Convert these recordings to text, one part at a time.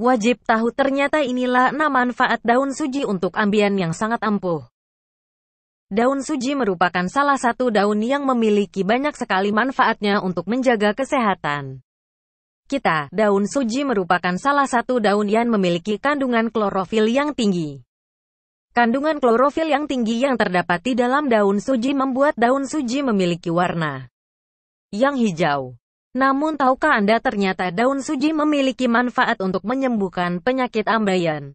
Wajib tahu ternyata inilah enam manfaat daun suji untuk ambian yang sangat ampuh. Daun suji merupakan salah satu daun yang memiliki banyak sekali manfaatnya untuk menjaga kesehatan. Kita, daun suji merupakan salah satu daun yang memiliki kandungan klorofil yang tinggi. Kandungan klorofil yang tinggi yang terdapat di dalam daun suji membuat daun suji memiliki warna yang hijau. Namun tahukah Anda ternyata daun suji memiliki manfaat untuk menyembuhkan penyakit ambeien?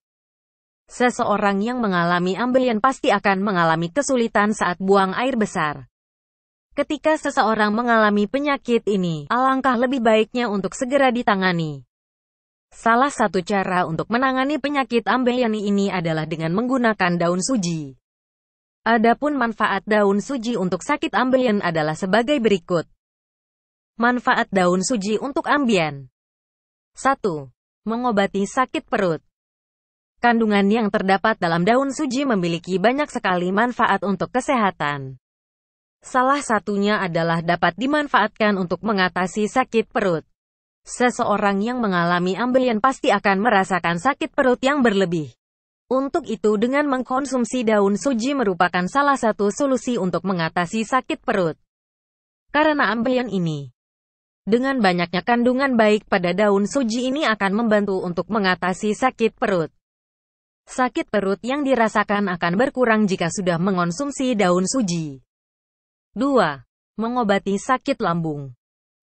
Seseorang yang mengalami ambeien pasti akan mengalami kesulitan saat buang air besar. Ketika seseorang mengalami penyakit ini, alangkah lebih baiknya untuk segera ditangani. Salah satu cara untuk menangani penyakit ambeien ini adalah dengan menggunakan daun suji. Adapun manfaat daun suji untuk sakit ambeien adalah sebagai berikut. Manfaat daun suji untuk ambien. 1. Mengobati sakit perut. Kandungan yang terdapat dalam daun suji memiliki banyak sekali manfaat untuk kesehatan. Salah satunya adalah dapat dimanfaatkan untuk mengatasi sakit perut. Seseorang yang mengalami ambeien pasti akan merasakan sakit perut yang berlebih. Untuk itu dengan mengkonsumsi daun suji merupakan salah satu solusi untuk mengatasi sakit perut. Karena ambeien ini dengan banyaknya kandungan baik pada daun suji ini akan membantu untuk mengatasi sakit perut. Sakit perut yang dirasakan akan berkurang jika sudah mengonsumsi daun suji. 2. Mengobati sakit lambung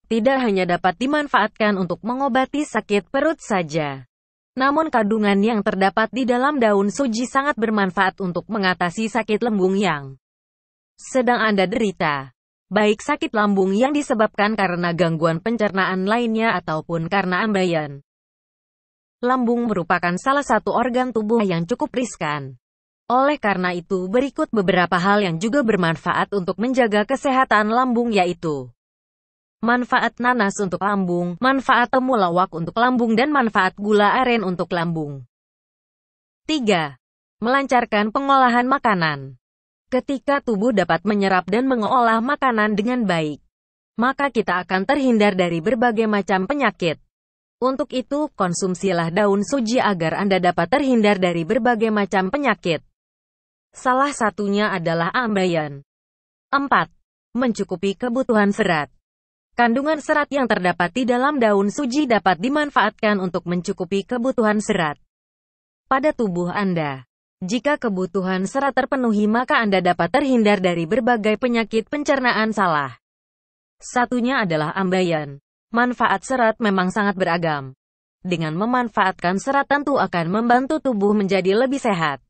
Tidak hanya dapat dimanfaatkan untuk mengobati sakit perut saja. Namun kandungan yang terdapat di dalam daun suji sangat bermanfaat untuk mengatasi sakit lembung yang sedang Anda derita baik sakit lambung yang disebabkan karena gangguan pencernaan lainnya ataupun karena ambeien. Lambung merupakan salah satu organ tubuh yang cukup riskan. Oleh karena itu, berikut beberapa hal yang juga bermanfaat untuk menjaga kesehatan lambung yaitu Manfaat nanas untuk lambung, manfaat temulawak untuk lambung dan manfaat gula aren untuk lambung. 3. Melancarkan pengolahan makanan Ketika tubuh dapat menyerap dan mengolah makanan dengan baik, maka kita akan terhindar dari berbagai macam penyakit. Untuk itu, konsumsilah daun suji agar Anda dapat terhindar dari berbagai macam penyakit. Salah satunya adalah ambeien. 4. Mencukupi kebutuhan serat. Kandungan serat yang terdapat di dalam daun suji dapat dimanfaatkan untuk mencukupi kebutuhan serat pada tubuh Anda. Jika kebutuhan serat terpenuhi maka Anda dapat terhindar dari berbagai penyakit pencernaan salah. Satunya adalah ambeien. Manfaat serat memang sangat beragam. Dengan memanfaatkan serat tentu akan membantu tubuh menjadi lebih sehat.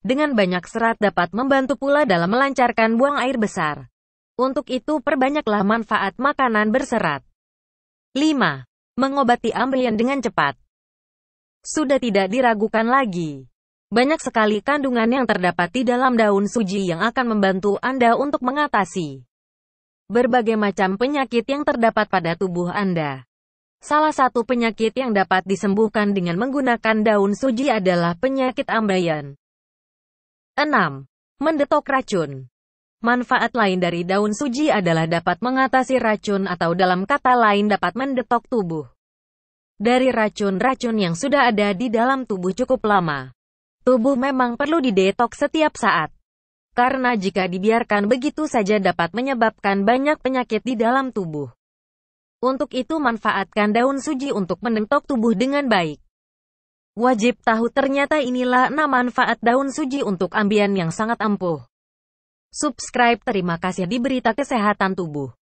Dengan banyak serat dapat membantu pula dalam melancarkan buang air besar. Untuk itu perbanyaklah manfaat makanan berserat. 5. Mengobati ambeien dengan cepat. Sudah tidak diragukan lagi banyak sekali kandungan yang terdapat di dalam daun suji yang akan membantu Anda untuk mengatasi berbagai macam penyakit yang terdapat pada tubuh Anda. Salah satu penyakit yang dapat disembuhkan dengan menggunakan daun suji adalah penyakit ambeien. 6. Mendetok racun Manfaat lain dari daun suji adalah dapat mengatasi racun atau dalam kata lain dapat mendetok tubuh. Dari racun-racun yang sudah ada di dalam tubuh cukup lama. Tubuh memang perlu didetok setiap saat. Karena jika dibiarkan begitu saja dapat menyebabkan banyak penyakit di dalam tubuh. Untuk itu manfaatkan daun suji untuk menentok tubuh dengan baik. Wajib tahu ternyata inilah 6 manfaat daun suji untuk ambian yang sangat ampuh. Subscribe terima kasih di berita kesehatan tubuh.